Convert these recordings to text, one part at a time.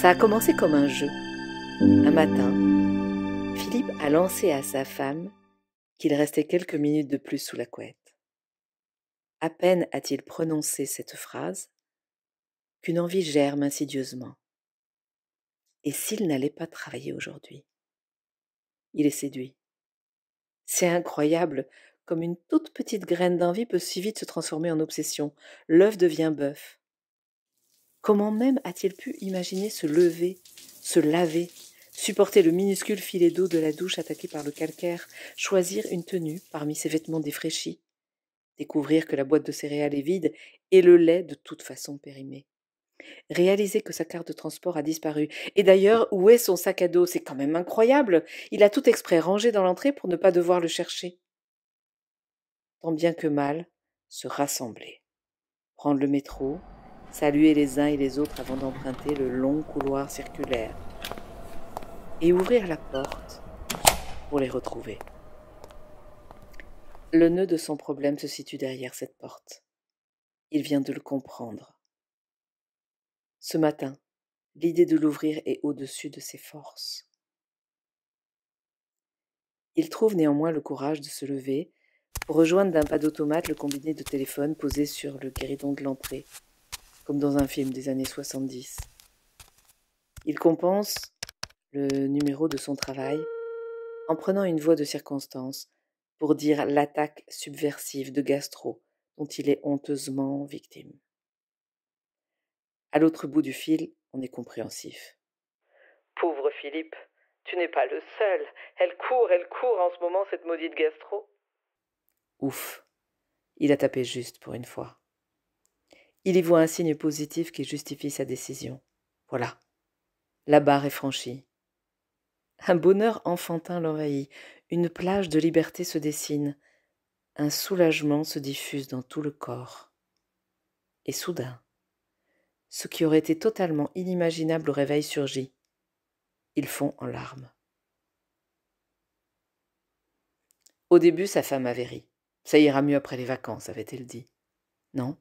Ça a commencé comme un jeu. Un matin, Philippe a lancé à sa femme qu'il restait quelques minutes de plus sous la couette. À peine a-t-il prononcé cette phrase qu'une envie germe insidieusement. Et s'il n'allait pas travailler aujourd'hui Il est séduit. C'est incroyable comme une toute petite graine d'envie peut si vite se transformer en obsession. L'œuf devient bœuf. Comment même a-t-il pu imaginer se lever, se laver, supporter le minuscule filet d'eau de la douche attaqué par le calcaire, choisir une tenue parmi ses vêtements défraîchis, découvrir que la boîte de céréales est vide et le lait de toute façon périmé réaliser que sa carte de transport a disparu. Et d'ailleurs, où est son sac à dos C'est quand même incroyable. Il a tout exprès rangé dans l'entrée pour ne pas devoir le chercher. Tant bien que mal, se rassembler, prendre le métro, saluer les uns et les autres avant d'emprunter le long couloir circulaire et ouvrir la porte pour les retrouver. Le nœud de son problème se situe derrière cette porte. Il vient de le comprendre. Ce matin, l'idée de l'ouvrir est au-dessus de ses forces. Il trouve néanmoins le courage de se lever pour rejoindre d'un pas d'automate le combiné de téléphone posé sur le guéridon de l'entrée comme dans un film des années 70. Il compense le numéro de son travail en prenant une voie de circonstance pour dire l'attaque subversive de Gastro dont il est honteusement victime. À l'autre bout du fil, on est compréhensif. Pauvre Philippe, tu n'es pas le seul. Elle court, elle court en ce moment, cette maudite Gastro. Ouf. Il a tapé juste pour une fois. Il y voit un signe positif qui justifie sa décision. Voilà. La barre est franchie. Un bonheur enfantin l'envahit, une plage de liberté se dessine, un soulagement se diffuse dans tout le corps. Et soudain, ce qui aurait été totalement inimaginable au réveil surgit. Ils font en larmes. Au début, sa femme avait ri. Ça ira mieux après les vacances, avait-elle dit. Non,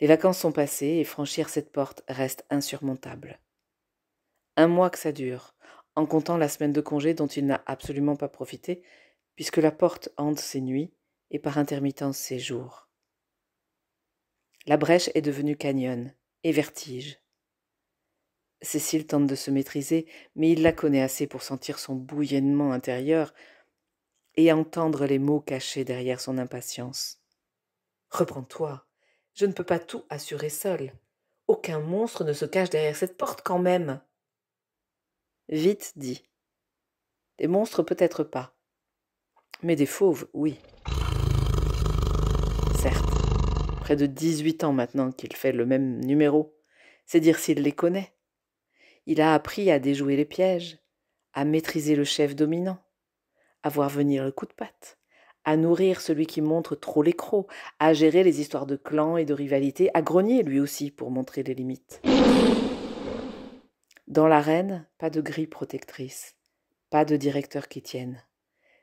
les vacances sont passées et franchir cette porte reste insurmontable. Un mois que ça dure, en comptant la semaine de congé dont il n'a absolument pas profité, puisque la porte hante ses nuits et par intermittence ses jours. La brèche est devenue canyon et vertige. Cécile tente de se maîtriser, mais il la connaît assez pour sentir son bouillonnement intérieur et entendre les mots cachés derrière son impatience. Reprends-toi, je ne peux pas tout assurer seul. Aucun monstre ne se cache derrière cette porte quand même. Vite dit. Des monstres peut-être pas. Mais des fauves, oui. Certes, près de 18 ans maintenant qu'il fait le même numéro. C'est dire s'il les connaît. Il a appris à déjouer les pièges, à maîtriser le chef dominant, à voir venir le coup de patte à nourrir celui qui montre trop l'écrou, à gérer les histoires de clans et de rivalités, à grogner lui aussi pour montrer les limites. Dans l'arène, pas de grille protectrice, pas de directeur qui tienne.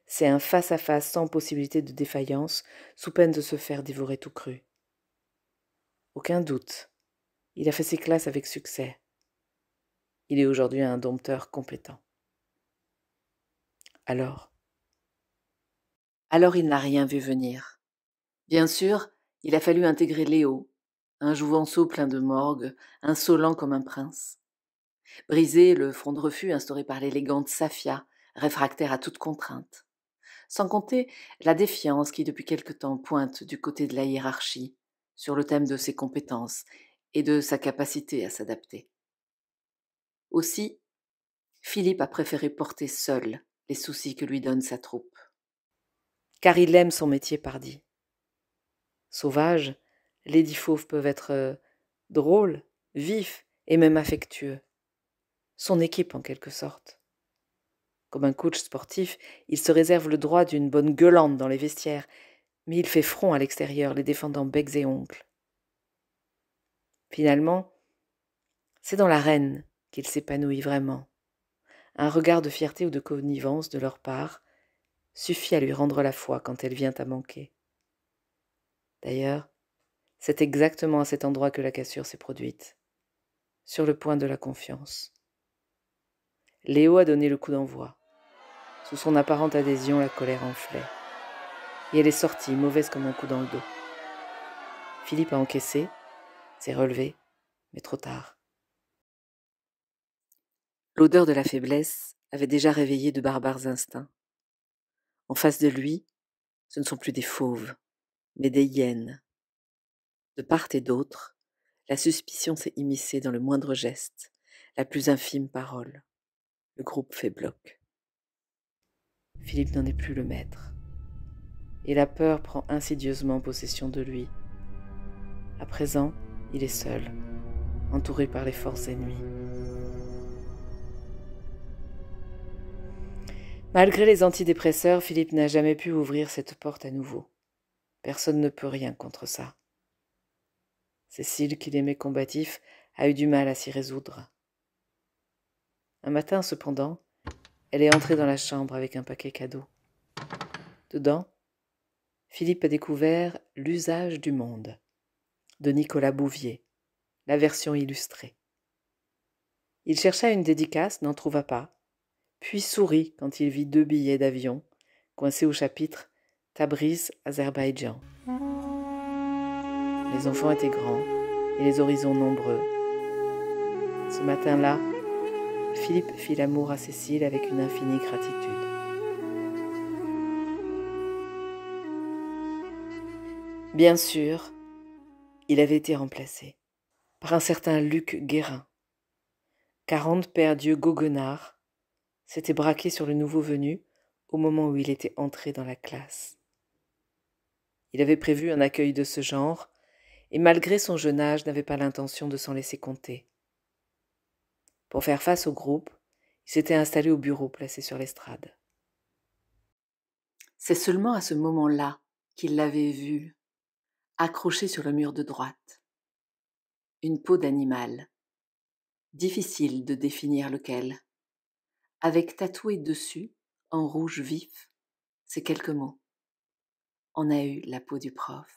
C'est un face à -face sans possibilité de défaillance, sous peine de se faire dévorer tout cru. Aucun doute, il a fait ses classes avec succès. Il est aujourd'hui un dompteur compétent. Alors, alors il n'a rien vu venir. Bien sûr, il a fallu intégrer Léo, un jouvenceau plein de morgue, insolent comme un prince. Briser le front de refus instauré par l'élégante Safia, réfractaire à toute contrainte. Sans compter la défiance qui depuis quelque temps pointe du côté de la hiérarchie, sur le thème de ses compétences et de sa capacité à s'adapter. Aussi, Philippe a préféré porter seul les soucis que lui donne sa troupe car il aime son métier pardi. Sauvages, les dix fauves peuvent être euh, drôles, vifs et même affectueux. Son équipe en quelque sorte. Comme un coach sportif, il se réserve le droit d'une bonne gueulante dans les vestiaires, mais il fait front à l'extérieur, les défendant becs et oncles. Finalement, c'est dans l'arène qu'il s'épanouit vraiment. Un regard de fierté ou de connivence de leur part, suffit à lui rendre la foi quand elle vient à manquer. D'ailleurs, c'est exactement à cet endroit que la cassure s'est produite, sur le point de la confiance. Léo a donné le coup d'envoi. Sous son apparente adhésion, la colère enflait. Et elle est sortie, mauvaise comme un coup dans le dos. Philippe a encaissé, s'est relevé, mais trop tard. L'odeur de la faiblesse avait déjà réveillé de barbares instincts. En face de lui, ce ne sont plus des fauves, mais des hyènes. De part et d'autre, la suspicion s'est immiscée dans le moindre geste, la plus infime parole. Le groupe fait bloc. Philippe n'en est plus le maître. Et la peur prend insidieusement possession de lui. À présent, il est seul, entouré par les forces ennemies. Malgré les antidépresseurs, Philippe n'a jamais pu ouvrir cette porte à nouveau. Personne ne peut rien contre ça. Cécile, qui l'aimait combatif, a eu du mal à s'y résoudre. Un matin, cependant, elle est entrée dans la chambre avec un paquet cadeau. Dedans, Philippe a découvert L'usage du monde de Nicolas Bouvier, la version illustrée. Il chercha une dédicace, n'en trouva pas, puis sourit quand il vit deux billets d'avion, coincés au chapitre Tabriz, Azerbaïdjan. Les enfants étaient grands et les horizons nombreux. Ce matin-là, Philippe fit l'amour à Cécile avec une infinie gratitude. Bien sûr, il avait été remplacé par un certain Luc Guérin, quarante pères Dieu goguenards, s'était braqué sur le nouveau venu au moment où il était entré dans la classe. Il avait prévu un accueil de ce genre, et malgré son jeune âge n'avait pas l'intention de s'en laisser compter. Pour faire face au groupe, il s'était installé au bureau placé sur l'estrade. C'est seulement à ce moment-là qu'il l'avait vu, accroché sur le mur de droite. Une peau d'animal. Difficile de définir lequel avec tatoué dessus, en rouge vif, ces quelques mots. On a eu la peau du prof.